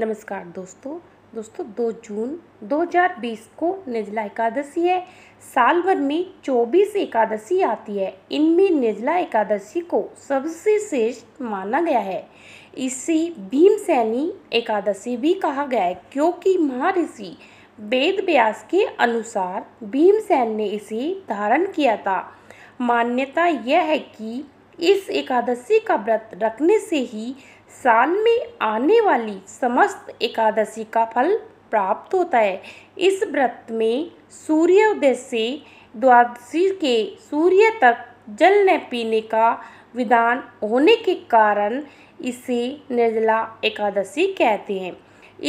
नमस्कार दोस्तों दोस्तों 2 जून 2020 को निर्जला एकादशी है साल भर में 24 एकादशी आती है इनमें निर्जला एकादशी को सबसे श्रेष्ठ माना गया है इसे भीमसैनी एकादशी भी कहा गया है क्योंकि महर्षि वेद व्यास के अनुसार भीमसेन ने इसे धारण किया था मान्यता यह है कि इस एकादशी का व्रत रखने से ही साल में आने वाली समस्त एकादशी का फल प्राप्त होता है इस व्रत में सूर्योदय से द्वादशी के सूर्य तक जल न पीने का विधान होने के कारण इसे निर्जला एकादशी कहते हैं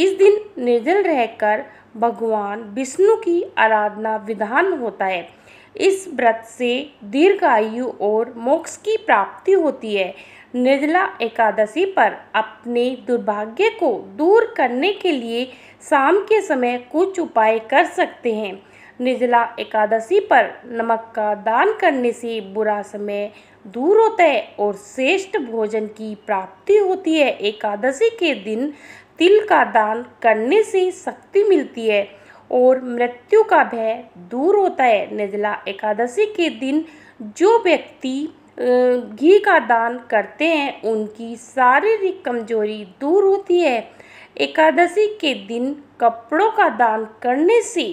इस दिन निर्जल रहकर भगवान विष्णु की आराधना विधान होता है इस व्रत से दीर्घ आयु और मोक्ष की प्राप्ति होती है निर्जला एकादशी पर अपने दुर्भाग्य को दूर करने के लिए शाम के समय कुछ उपाय कर सकते हैं निर्जला एकादशी पर नमक का दान करने से बुरा समय दूर होता है और श्रेष्ठ भोजन की प्राप्ति होती है एकादशी के दिन तिल का दान करने से शक्ति मिलती है और मृत्यु का भय दूर होता है निर्जला एकादशी के दिन जो व्यक्ति घी का दान करते हैं उनकी शारीरिक कमजोरी दूर होती है एकादशी के दिन कपड़ों का दान करने से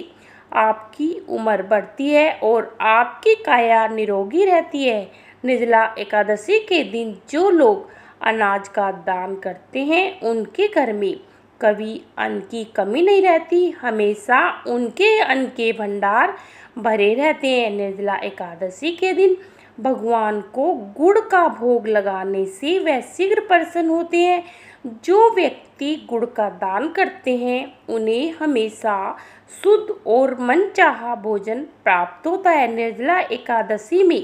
आपकी उम्र बढ़ती है और आपकी काया निरोगी रहती है निर्जला एकादशी के दिन जो लोग अनाज का दान करते हैं उनके घर में कभी अन्न की कमी नहीं रहती हमेशा उनके अन्न के भंडार भरे रहते हैं निर्जला एकादशी के दिन भगवान को गुड़ का भोग लगाने से वह शीघ्र प्रसन्न होते हैं जो व्यक्ति गुड़ का दान करते हैं उन्हें हमेशा शुद्ध और मनचाहा भोजन प्राप्त होता है निर्जला एकादशी में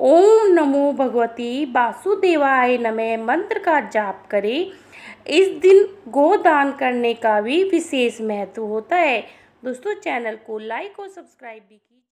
ओम नमो भगवती वासुदेवाय नमः मंत्र का जाप करें इस दिन गोदान करने का भी विशेष महत्व होता है दोस्तों चैनल को लाइक और सब्सक्राइब भी कीजिए